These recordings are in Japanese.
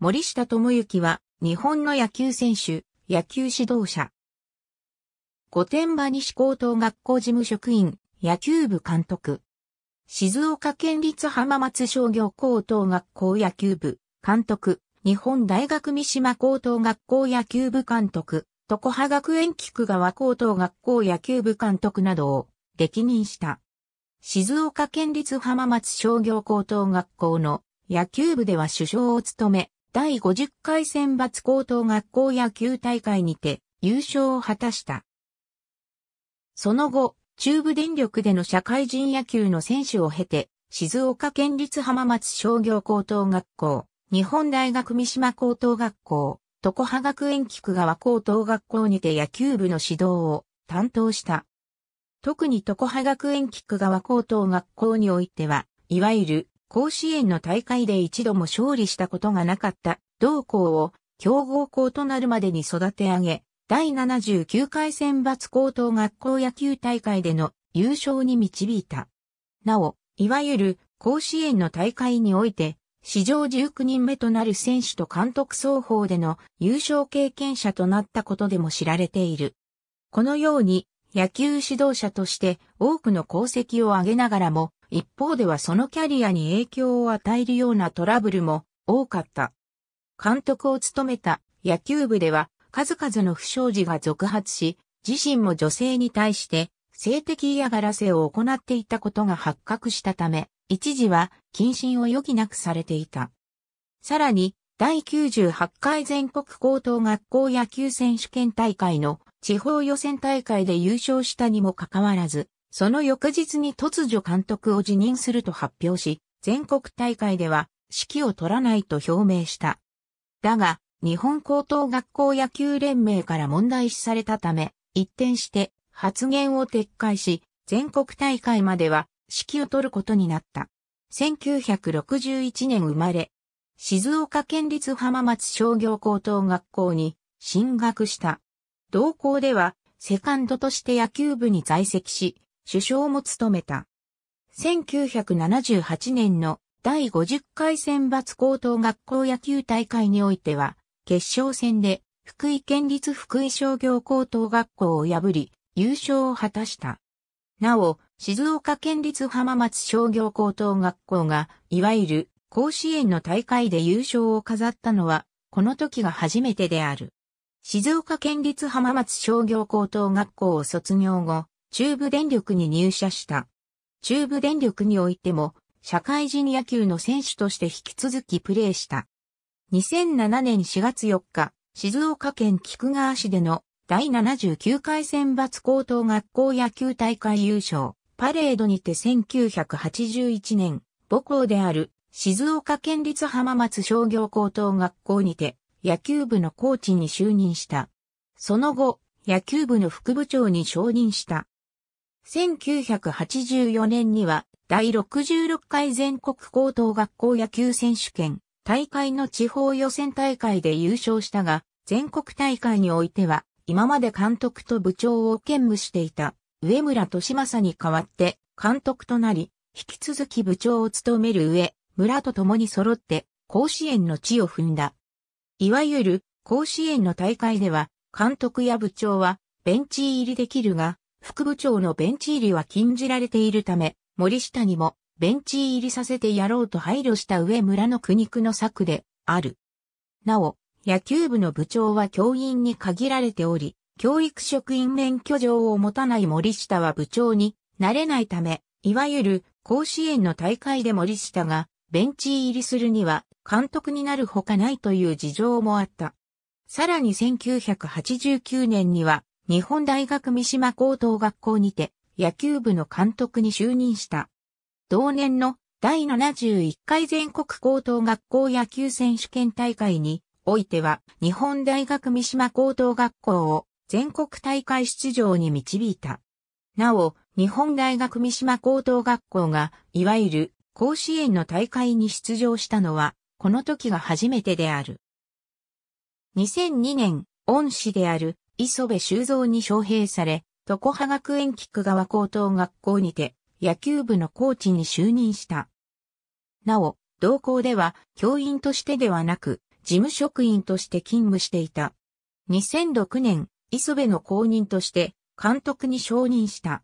森下智之は、日本の野球選手、野球指導者。御殿場西高等学校事務職員、野球部監督。静岡県立浜松商業高等学校野球部、監督。日本大学三島高等学校野球部監督。常葉学園菊川高等学校野球部監督などを歴任した。静岡県立浜松商業高等学校の野球部では首相を務め、第50回選抜高等学校野球大会にて優勝を果たした。その後、中部電力での社会人野球の選手を経て、静岡県立浜松商業高等学校、日本大学三島高等学校、常葉学園菊川高等学校にて野球部の指導を担当した。特に常葉学園菊川高等学校においては、いわゆる甲子園の大会で一度も勝利したことがなかった同校を強豪校となるまでに育て上げ、第79回選抜高等学校野球大会での優勝に導いた。なお、いわゆる甲子園の大会において、史上19人目となる選手と監督双方での優勝経験者となったことでも知られている。このように野球指導者として多くの功績を挙げながらも一方ではそのキャリアに影響を与えるようなトラブルも多かった。監督を務めた野球部では数々の不祥事が続発し、自身も女性に対して性的嫌がらせを行っていたことが発覚したため、一時は謹慎を余儀なくされていた。さらに、第98回全国高等学校野球選手権大会の地方予選大会で優勝したにもかかわらず、その翌日に突如監督を辞任すると発表し、全国大会では指揮を取らないと表明した。だが、日本高等学校野球連盟から問題視されたため、一転して発言を撤回し、全国大会までは指揮を取ることになった。1961年生まれ、静岡県立浜松商業高等学校に進学した。同校では、セカンドとして野球部に在籍し、首相も務めた。1978年の第50回選抜高等学校野球大会においては、決勝戦で福井県立福井商業高等学校を破り、優勝を果たした。なお、静岡県立浜松商業高等学校が、いわゆる甲子園の大会で優勝を飾ったのは、この時が初めてである。静岡県立浜松商業高等学校を卒業後、中部電力に入社した。中部電力においても、社会人野球の選手として引き続きプレーした。2007年4月4日、静岡県菊川市での第79回選抜高等学校野球大会優勝、パレードにて1981年、母校である静岡県立浜松商業高等学校にて野球部のコーチに就任した。その後、野球部の副部長に承認した。1984年には第66回全国高等学校野球選手権大会の地方予選大会で優勝したが、全国大会においては今まで監督と部長を兼務していた上村俊正に代わって監督となり、引き続き部長を務める上、村と共に揃って甲子園の地を踏んだ。いわゆる甲子園の大会では監督や部長はベンチ入りできるが、副部長のベンチ入りは禁じられているため、森下にもベンチ入りさせてやろうと配慮した上村の苦肉の策である。なお、野球部の部長は教員に限られており、教育職員免許状を持たない森下は部長になれないため、いわゆる甲子園の大会で森下がベンチ入りするには監督になるほかないという事情もあった。さらに1989年には日本大学三島高等学校にて野球部の監督に就任した。同年の第71回全国高等学校野球選手権大会においては日本大学三島高等学校を全国大会出場に導いた。なお、日本大学三島高等学校が、いわゆる甲子園の大会に出場したのは、この時が初めてである。2002年、恩師である磯部修造に招聘され、常葉学園菊川高等学校にて野球部のコーチに就任した。なお、同校では教員としてではなく、事務職員として勤務していた。2006年、磯部の公認として監督に承認した。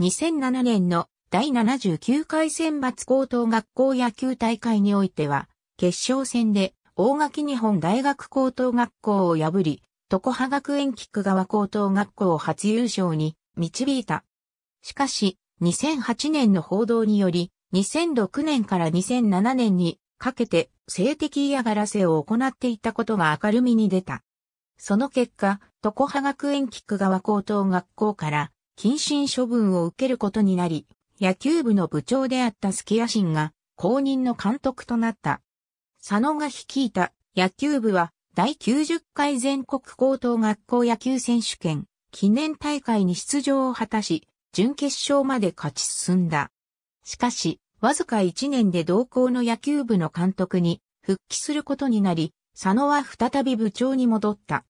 2007年の第79回選抜高等学校野球大会においては、決勝戦で大垣日本大学高等学校を破り、常葉学園菊川高等学校を初優勝に導いた。しかし、2008年の報道により、2006年から2007年にかけて性的嫌がらせを行っていたことが明るみに出た。その結果、常葉学園菊川高等学校から謹慎処分を受けることになり、野球部の部長であったスキヤシンが公認の監督となった。佐野が率いた野球部は第90回全国高等学校野球選手権記念大会に出場を果たし、準決勝まで勝ち進んだ。しかし、わずか1年で同校の野球部の監督に復帰することになり、佐野は再び部長に戻った。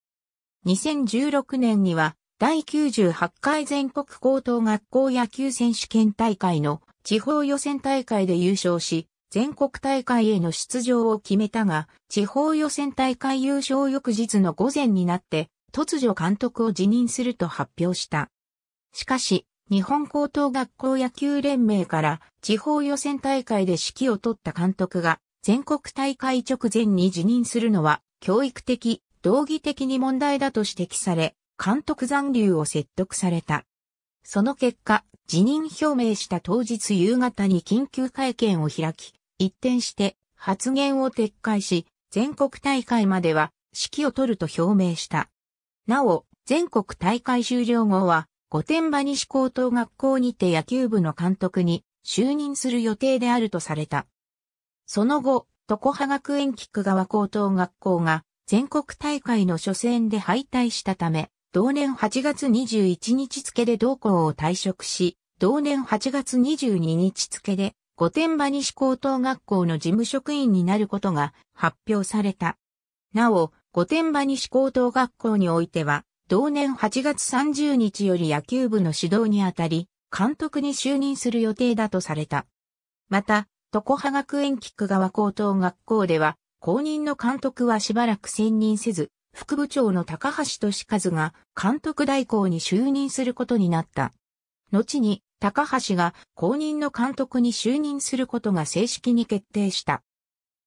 2016年には、第98回全国高等学校野球選手権大会の地方予選大会で優勝し、全国大会への出場を決めたが、地方予選大会優勝翌日の午前になって、突如監督を辞任すると発表した。しかし、日本高等学校野球連盟から地方予選大会で指揮を取った監督が全国大会直前に辞任するのは教育的、道義的に問題だと指摘され、監督残留を説得された。その結果、辞任表明した当日夕方に緊急会見を開き、一転して発言を撤回し、全国大会までは指揮を取ると表明した。なお、全国大会終了後は、御殿場西高等学校にて野球部の監督に就任する予定であるとされた。その後、床葉学園菊川高等学校が全国大会の初戦で敗退したため、同年8月21日付で同校を退職し、同年8月22日付で御殿場西高等学校の事務職員になることが発表された。なお、御殿場西高等学校においては、同年8月30日より野球部の指導にあたり、監督に就任する予定だとされた。また、床葉学園菊川高等学校では、公認の監督はしばらく選任せず、副部長の高橋俊和が監督代行に就任することになった。後に高橋が公認の監督に就任することが正式に決定した。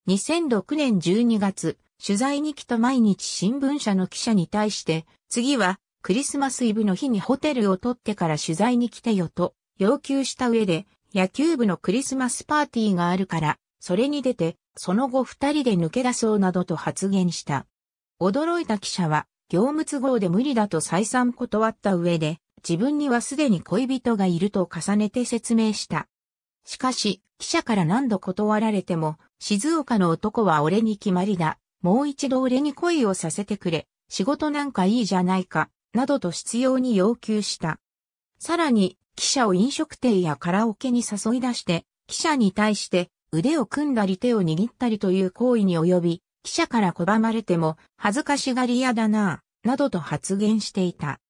2006年12月、取材に来た毎日新聞社の記者に対して、次はクリスマスイブの日にホテルを取ってから取材に来てよと要求した上で、野球部のクリスマスパーティーがあるから、それに出て、その後二人で抜け出そうなどと発言した。驚いた記者は、業務都合で無理だと再三断った上で、自分にはすでに恋人がいると重ねて説明した。しかし、記者から何度断られても、静岡の男は俺に決まりだ。もう一度俺に恋をさせてくれ。仕事なんかいいじゃないか。などと執拗に要求した。さらに、記者を飲食店やカラオケに誘い出して、記者に対して腕を組んだり手を握ったりという行為に及び、記者から拒まれても恥ずかしがり嫌だなぁ、などと発言していた。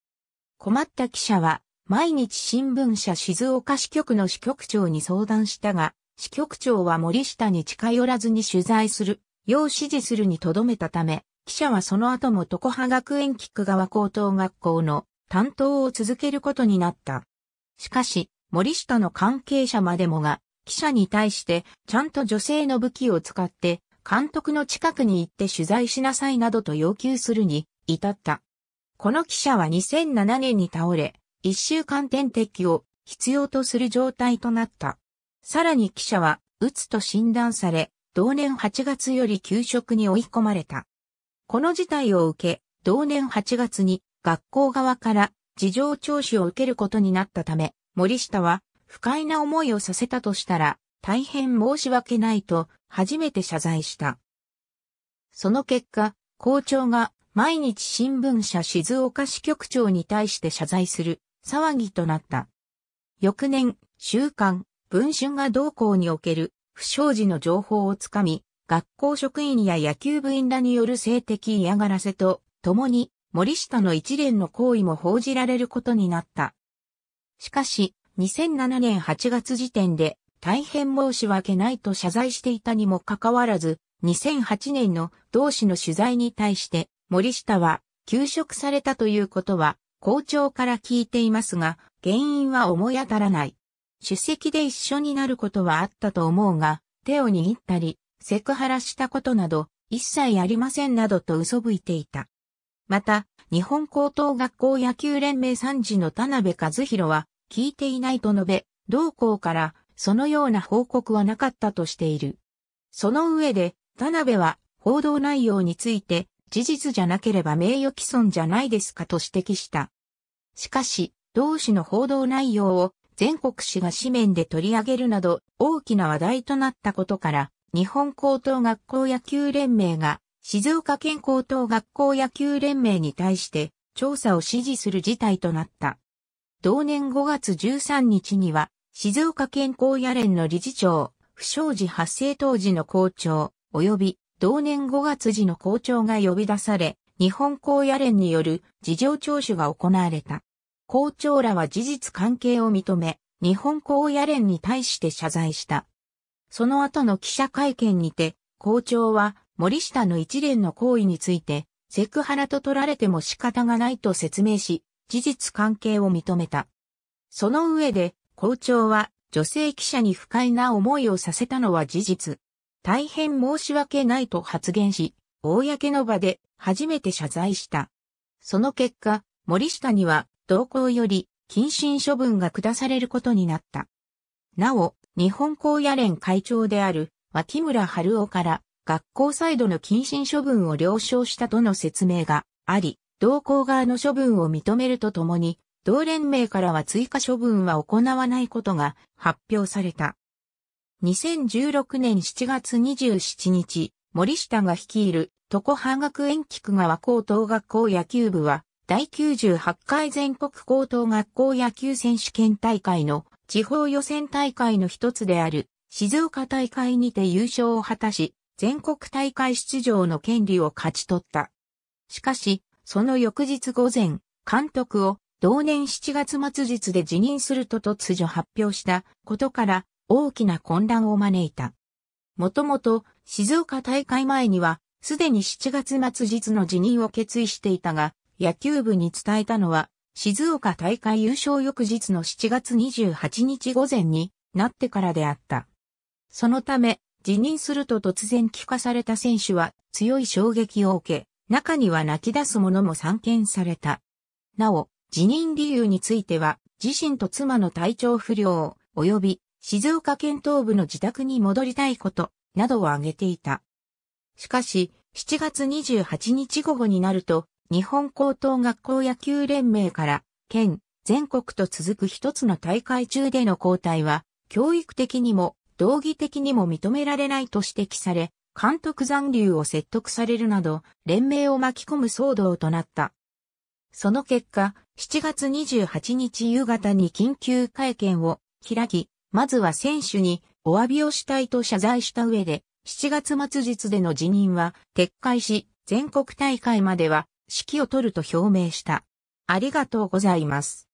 困った記者は、毎日新聞社静岡支局の支局長に相談したが、支局長は森下に近寄らずに取材する、よう指示するにとどめたため、記者はその後も常葉学園菊川高等学校の担当を続けることになった。しかし、森下の関係者までもが、記者に対して、ちゃんと女性の武器を使って、監督の近くに行って取材しなさいなどと要求するに、至った。この記者は2007年に倒れ、一週間点滴を必要とする状態となった。さらに記者は、うつと診断され、同年8月より休職に追い込まれた。この事態を受け、同年8月に学校側から事情聴取を受けることになったため、森下は不快な思いをさせたとしたら、大変申し訳ないと初めて謝罪した。その結果、校長が毎日新聞社静岡支局長に対して謝罪する騒ぎとなった。翌年、週刊、文春が同校における不祥事の情報をつかみ、学校職員や野球部員らによる性的嫌がらせと、共に森下の一連の行為も報じられることになった。しかし、2007年8月時点で大変申し訳ないと謝罪していたにもかかわらず、2008年の同志の取材に対して森下は休職されたということは校長から聞いていますが、原因は思い当たらない。出席で一緒になることはあったと思うが、手を握ったり、セクハラしたことなど、一切ありませんなどと嘘吹いていた。また、日本高等学校野球連盟参事の田辺和弘は、聞いていないと述べ、同校からそのような報告はなかったとしている。その上で、田辺は報道内容について事実じゃなければ名誉毀損じゃないですかと指摘した。しかし、同氏の報道内容を全国紙が紙面で取り上げるなど大きな話題となったことから、日本高等学校野球連盟が静岡県高等学校野球連盟に対して調査を指示する事態となった。同年5月13日には、静岡県高野連の理事長、不祥事発生当時の校長、及び同年5月時の校長が呼び出され、日本校野連による事情聴取が行われた。校長らは事実関係を認め、日本校野連に対して謝罪した。その後の記者会見にて、校長は森下の一連の行為について、セクハラと取られても仕方がないと説明し、事実関係を認めた。その上で、校長は女性記者に不快な思いをさせたのは事実。大変申し訳ないと発言し、公の場で初めて謝罪した。その結果、森下には同行より謹慎処分が下されることになった。なお、日本高野連会長である脇村春夫から学校サイドの謹慎処分を了承したとの説明があり、同校側の処分を認めるとともに、同連盟からは追加処分は行わないことが発表された。2016年7月27日、森下が率いる、常葉学園菊川高等学校野球部は、第98回全国高等学校野球選手権大会の地方予選大会の一つである、静岡大会にて優勝を果たし、全国大会出場の権利を勝ち取った。しかし、その翌日午前、監督を同年7月末日で辞任すると突如発表したことから、大きな混乱を招いた。もともと静岡大会前にはすでに7月末日の辞任を決意していたが、野球部に伝えたのは静岡大会優勝翌日の7月28日午前になってからであった。そのため、辞任すると突然帰化された選手は強い衝撃を受け、中には泣き出す者も散見された。なお、辞任理由については、自身と妻の体調不良、及び静岡県東部の自宅に戻りたいこと、などを挙げていた。しかし、7月28日午後になると、日本高等学校野球連盟から、県、全国と続く一つの大会中での交代は、教育的にも、道義的にも認められないと指摘され、監督残留を説得されるなど、連盟を巻き込む騒動となった。その結果、7月28日夕方に緊急会見を開き、まずは選手にお詫びをしたいと謝罪した上で、7月末日での辞任は撤回し、全国大会までは指揮を取ると表明した。ありがとうございます。